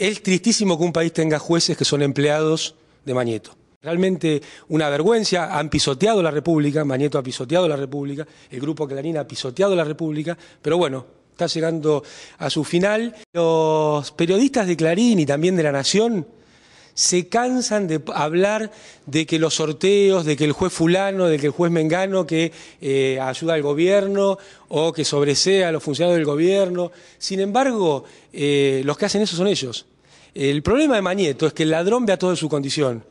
Es tristísimo que un país tenga jueces que son empleados de Mañeto. Realmente una vergüenza, han pisoteado la República, Mañeto ha pisoteado la República, el grupo Clarín ha pisoteado la República, pero bueno, está llegando a su final. Los periodistas de Clarín y también de La Nación se cansan de hablar de que los sorteos, de que el juez fulano, de que el juez mengano que eh, ayuda al gobierno o que sobresea a los funcionarios del gobierno. Sin embargo, eh, los que hacen eso son ellos. El problema de Mañeto es que el ladrón ve a todo en su condición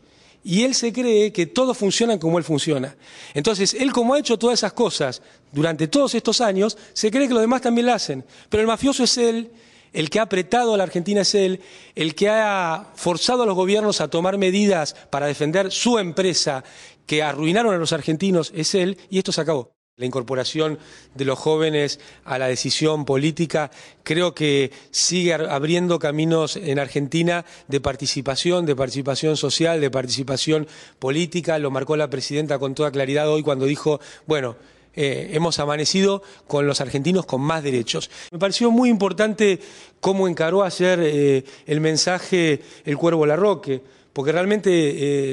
y él se cree que todo funciona como él funciona. Entonces, él como ha hecho todas esas cosas durante todos estos años, se cree que los demás también lo hacen. Pero el mafioso es él el que ha apretado a la Argentina es él, el que ha forzado a los gobiernos a tomar medidas para defender su empresa que arruinaron a los argentinos es él, y esto se acabó. La incorporación de los jóvenes a la decisión política creo que sigue abriendo caminos en Argentina de participación, de participación social, de participación política. Lo marcó la presidenta con toda claridad hoy cuando dijo, bueno, eh, hemos amanecido con los argentinos con más derechos. Me pareció muy importante cómo encaró ayer eh, el mensaje el Cuervo Larroque, porque realmente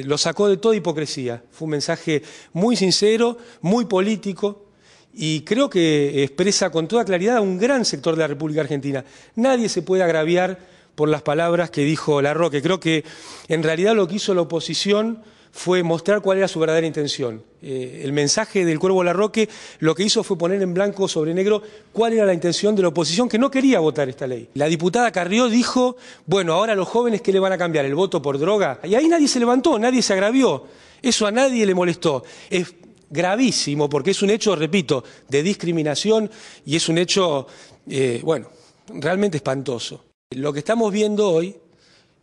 eh, lo sacó de toda hipocresía. Fue un mensaje muy sincero, muy político, y creo que expresa con toda claridad a un gran sector de la República Argentina. Nadie se puede agraviar por las palabras que dijo Larroque. Creo que en realidad lo que hizo la oposición fue mostrar cuál era su verdadera intención. Eh, el mensaje del Cuervo Larroque lo que hizo fue poner en blanco sobre negro cuál era la intención de la oposición que no quería votar esta ley. La diputada Carrió dijo, bueno, ahora los jóvenes, ¿qué le van a cambiar? ¿El voto por droga? Y ahí nadie se levantó, nadie se agravió. Eso a nadie le molestó. Es gravísimo porque es un hecho, repito, de discriminación y es un hecho, eh, bueno, realmente espantoso. Lo que estamos viendo hoy,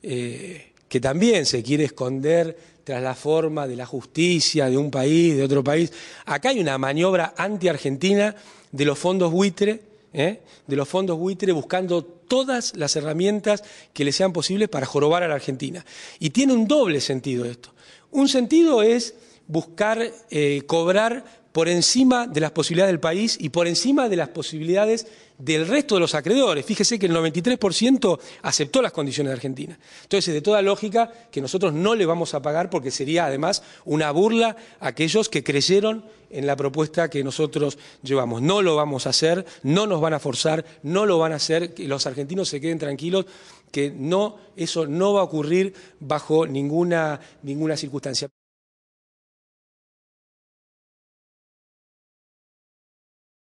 eh, que también se quiere esconder tras la forma de la justicia de un país, de otro país. Acá hay una maniobra anti-argentina de los fondos buitre, ¿eh? de los fondos buscando todas las herramientas que le sean posibles para jorobar a la Argentina. Y tiene un doble sentido esto. Un sentido es buscar eh, cobrar por encima de las posibilidades del país y por encima de las posibilidades del resto de los acreedores. Fíjese que el 93% aceptó las condiciones de Argentina. Entonces, es de toda lógica que nosotros no le vamos a pagar porque sería además una burla a aquellos que creyeron en la propuesta que nosotros llevamos. No lo vamos a hacer, no nos van a forzar, no lo van a hacer, que los argentinos se queden tranquilos que no eso no va a ocurrir bajo ninguna circunstancia.